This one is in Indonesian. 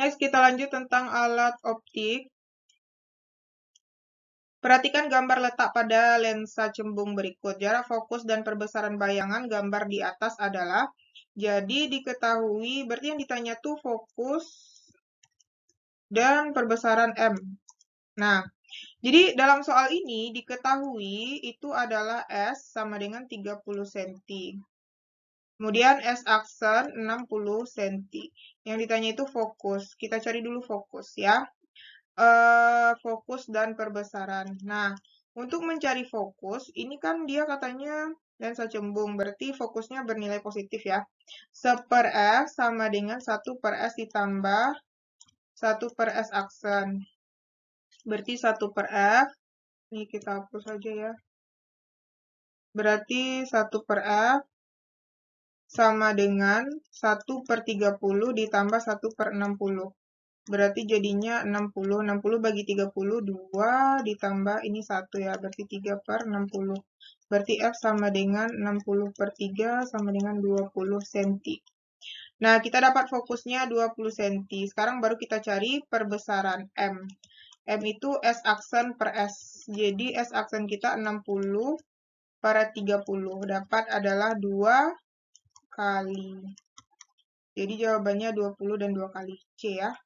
Next, kita lanjut tentang alat optik. Perhatikan gambar letak pada lensa cembung berikut. Jarak fokus dan perbesaran bayangan gambar di atas adalah jadi diketahui, berarti yang ditanya tuh fokus dan perbesaran M. Nah, jadi dalam soal ini diketahui itu adalah S sama dengan 30 cm. Kemudian S aksen 60 cm. Yang ditanya itu fokus. Kita cari dulu fokus ya. E, fokus dan perbesaran. Nah, untuk mencari fokus, ini kan dia katanya lensa cembung. Berarti fokusnya bernilai positif ya. 1 per S sama dengan 1 per S ditambah 1 per S aksen. Berarti 1 per F. Ini kita hapus aja ya. Berarti 1 per F sama dengan 1 per 30 ditambah 1 per 60. Berarti jadinya 60. 60 bagi 30, 2 ditambah ini 1 ya, berarti 3 per 60. Berarti F sama dengan 60 per 3 sama dengan 20 cm. Nah, kita dapat fokusnya 20 cm. Sekarang baru kita cari perbesaran M. M itu S aksen per S. Jadi S aksen kita 60 per 30. Dapat adalah 2 kali. Jadi jawabannya 20 dan 2 kali. C ya.